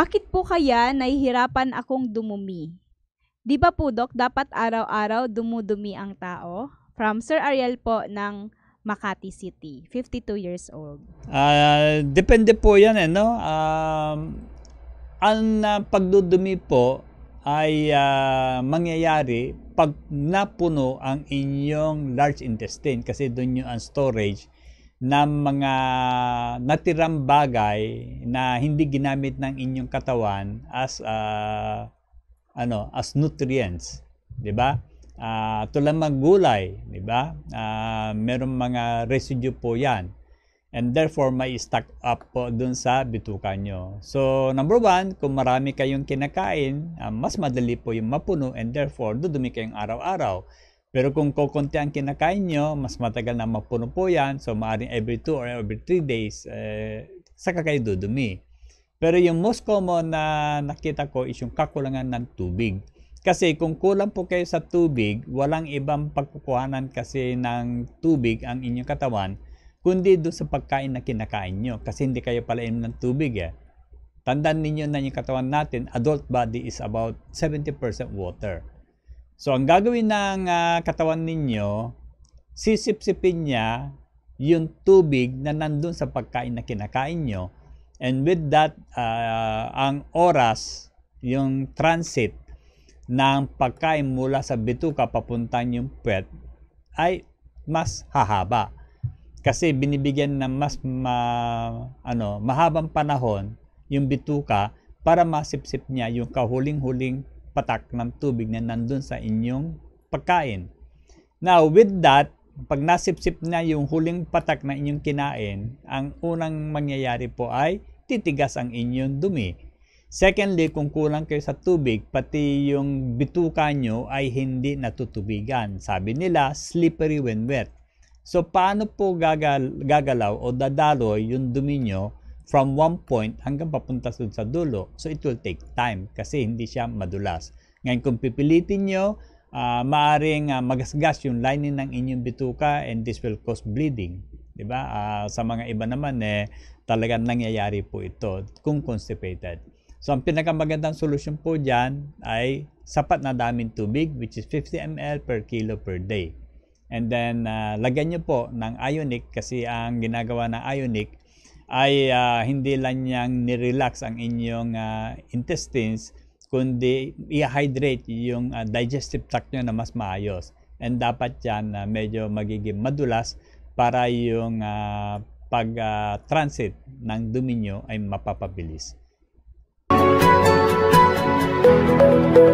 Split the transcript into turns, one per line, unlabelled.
Bakit po kaya nahihirapan akong dumumi? Di ba po, Dok, dapat araw-araw dumudumi ang tao? From Sir Ariel po ng Makati City, 52 years old. Uh, depende po yan, eh, no? Um, ang uh, pagdudumi po ay uh, mangyayari pag napuno ang inyong large intestine kasi doon yung storage ng mga natirang bagay na hindi ginamit ng inyong katawan as uh, ano as nutrients, 'di ba? Uh, tulad ng gulay, 'di ba? Uh, merong mga residue po 'yan. And therefore, may stack up po dun sa bituka nyo. So, number one, kung marami kayong kinakain, uh, mas madali po yung mapuno and therefore, dudumi kayong araw-araw. Pero kung kukunti ang kinakain nyo, mas matagal na mapuno po yan. So, maaaring every 2 or every 3 days, eh, saka kayo dudumi. Pero yung most common na nakita ko is yung kakulangan ng tubig. Kasi kung kulang po kayo sa tubig, walang ibang pagkukuhanan kasi ng tubig ang inyong katawan, kundi doon sa pagkain na kinakain nyo. Kasi hindi kayo pala inom ng tubig eh. Tandaan ninyo na yung katawan natin, adult body is about 70% water. So, ang gagawin ng uh, katawan ninyo, sisipsipin niya yung tubig na nandun sa pagkain na kinakain nyo. And with that, uh, ang oras, yung transit ng pagkain mula sa bituka papuntang yung pet ay mas hahaba. Kasi binibigyan ng mas ma, ano, mahabang panahon yung bituka para masipsip niya yung kahuling-huling patak ng tubig na nandun sa inyong pagkain. Now, with that, pag nasipsip na yung huling patak na inyong kinain, ang unang mangyayari po ay titigas ang inyong dumi. Secondly, kung kulang kayo sa tubig, pati yung bituka nyo ay hindi natutubigan. Sabi nila, slippery when wet. So, paano po gagal, gagalaw o dadaloy yung dumi nyo from one point hanggang papunta sa dulo. So it will take time kasi hindi siya madulas. Ngayon kung pipilitin nyo, uh, ah, maaring uh, ah, magasgas yung lining ng inyong bituka and this will cause bleeding. 'di ba? Uh, sa mga iba naman eh talagang nangyayari po ito kung constipated. So ang pinakamagandang solusyon po diyan ay sapat na daming tubig which is 50 ml per kilo per day. And then uh, lagyan niyo po ng ionic kasi ang ginagawa ng ionic ay uh, hindi lang niyang nirelax ang inyong uh, intestines, kundi i-hydrate yung uh, digestive tract nyo na mas maayos. And dapat yan uh, medyo magiging madulas para yung uh, pag-transit uh, ng dumi nyo ay mapapabilis. Music